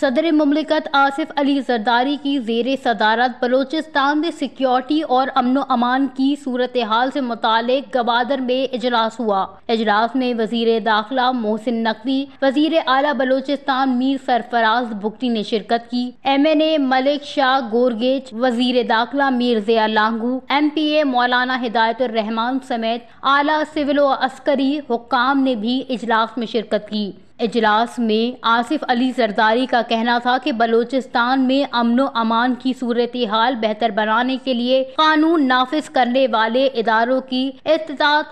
सदर ममलिकत आसिफ अली जरदारी की जेर सदारत बलोचिस्तान में सिक्योरिटी और अमन अमान की सूरत हाल से मुतल गवादर में इजलास हुआ अजलास में वजीर दाखिला मोहसिन नकवी वजीर अला बलोचिस्तान मीर सरफराज बुकटी ने शिरकत की M N A Malik Shah Gorgej Wazir दाखिला Mir Zia Langove M P A मौलाना हिदायतरहमान समेत आला सिविल व अस्करी हुकाम ने भी इजलास में शिरकत की इजलास में आसिफ अली जरदारी का कहना था कि बलूचिस्तान में अमन अमान की सूरत हाल बेहतर बनाने के लिए कानून नाफिज करने वाले इदारों की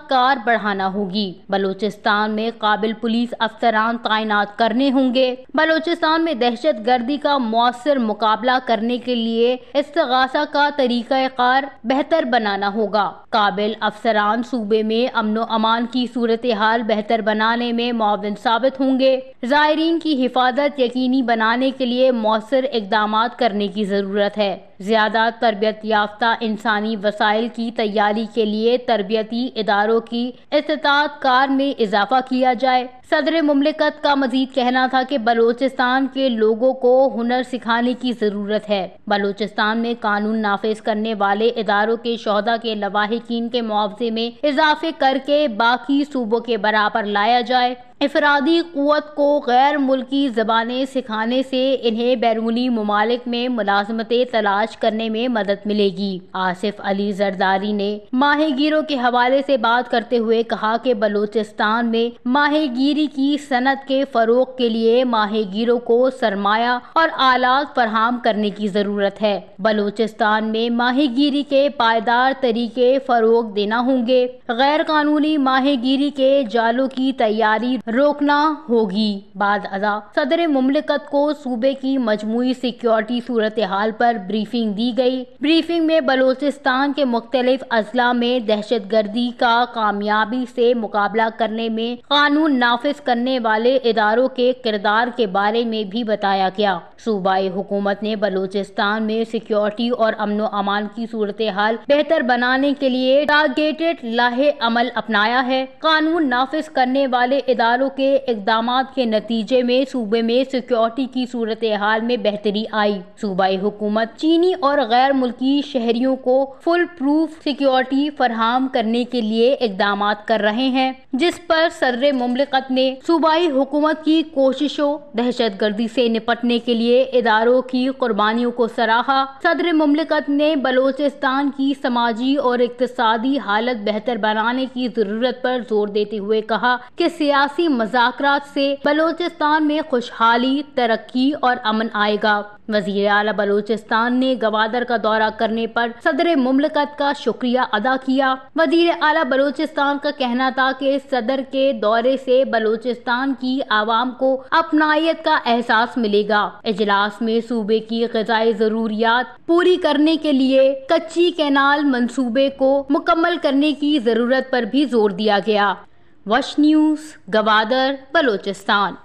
कार बढ़ाना होगी बलूचिस्तान में काबिल पुलिस अफसरान तैनात करने होंगे बलूचिस्तान में दहशत गर्दी का मौसर मुकाबला करने के लिए इस का तरीका कार बेहतर बनाना होगा काबिल अफसरान सूबे में अमन अमान की सूरत हाल बेहतर बनाने में मुआवन साबित होंगे होंगे जायरीन की हिफाजत यकीनी बनाने के लिए मौसर इकदाम करने की ज़रूरत है ज़्यादा तरबियत याफ्ता इंसानी वसाइल की तैयारी के लिए तरबियती इदारों की इस्तात कार में इजाफा किया जाए सदर ममलिकत का मजीद कहना था की बलोचिस्तान के लोगों को हुनर सिखाने की ज़रूरत है बलोचिस्तान में कानून नाफिज करने वाले इदारों के शहदा के लवाहकिन के मुआवजे में इजाफे करके बाकी सूबों के बराबर लाया जाए इफरादी क़वत को गैर मुल्की ज़बानें सिखाने से इन्हें बैरूनी ममालिक में मुलाजमतें तलाश करने में मदद मिलेगी आसिफ अली जरदारी ने माहिगीरों के हवाले से बात करते हुए कहा कि बलूचिस्तान में माहिगीरी गिरी की सनत के फ़रोग के लिए माहिगीरों को सरमाया और आलात फरहम करने की ज़रूरत है बलूचिस्तान में माही गिरी के पायदार तरीके फ़रोग देना होंगे गैर कानूनी माहिगीरी गिरी के जालों की तैयारी रोकना होगी बाद अदा सदर मुमलिकत को सूबे की मजमू सिक्योरिटी सूरत हाल पर ब्रीफिंग दी गई ब्रीफिंग में बलोचिस्तान के मुख्तलिफ अजला में दहशत गर्दी का कामयाबी से मुकाबला करने में कानून नाफिज करने वाले इदारों के किरदार के बारे में भी बताया गया सूबाई हुकूमत ने बलोचिस्तान में सिक्योरिटी और अमनो अमान की सूरत हाल बेहतर बनाने के लिए टारगेटेड लाहे अमल अपनाया है कानून नाफिज करने वाले इदारों अदालों के इकदाम के नतीजे में सूबे में सिक्योरिटी की सूरत हाल में बेहतरी आई सूबाई हुकूमत चीनी और गैर मुल्की शहरियों को फुल प्रूफ सिक्योरिटी फरहम करने के लिए इकदाम कर रहे हैं जिस पर सर्र ममलिकत ने सूबाई हुकूमत की कोशिशों दहशत गर्दी से निपटने के लिए इदारों की कुर्बानियों को सराहा सदर ममलिकत ने बलोचिस्तान की समाजी और इकतदी हालत बेहतर बनाने की जरूरत पर जोर देते हुए कहा कि सियासी आपसी मजाक से बलोचिस्तान में खुशहाली तरक्की और अमन आएगा वजीर अला बलोचिस्तान ने गवादर का दौरा करने पर सदर मुमलकत का शुक्रिया अदा किया वजीर अला बलोचिस्तान का कहना था कि सदर के दौरे से बलोचिस्तान की आवाम को अपनायत का एहसास मिलेगा इजलास में सूबे की गजाई जरूरियात पूरी करने के लिए कच्ची कैनाल मनसूबे को मुकम्मल करने की जरूरत पर भी जोर दिया गया वश न्यूज़ गवादर बलोचिस्तान